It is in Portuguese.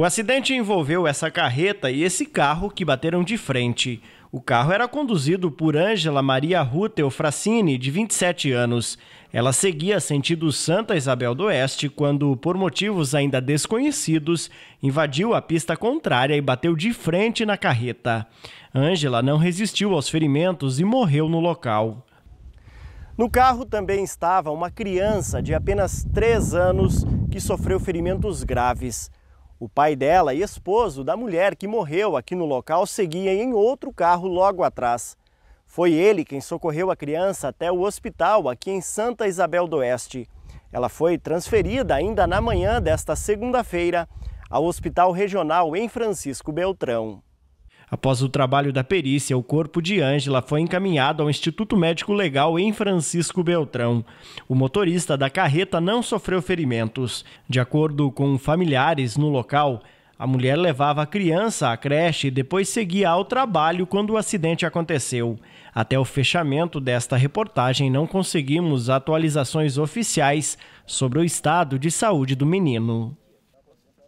O acidente envolveu essa carreta e esse carro que bateram de frente. O carro era conduzido por Ângela Maria Rutel Frassini, de 27 anos. Ela seguia sentido Santa Isabel do Oeste quando, por motivos ainda desconhecidos, invadiu a pista contrária e bateu de frente na carreta. Ângela não resistiu aos ferimentos e morreu no local. No carro também estava uma criança de apenas 3 anos que sofreu ferimentos graves. O pai dela e esposo da mulher que morreu aqui no local seguiam em outro carro logo atrás. Foi ele quem socorreu a criança até o hospital aqui em Santa Isabel do Oeste. Ela foi transferida ainda na manhã desta segunda-feira ao Hospital Regional em Francisco Beltrão. Após o trabalho da perícia, o corpo de Ângela foi encaminhado ao Instituto Médico Legal em Francisco Beltrão. O motorista da carreta não sofreu ferimentos. De acordo com familiares no local, a mulher levava a criança à creche e depois seguia ao trabalho quando o acidente aconteceu. Até o fechamento desta reportagem, não conseguimos atualizações oficiais sobre o estado de saúde do menino.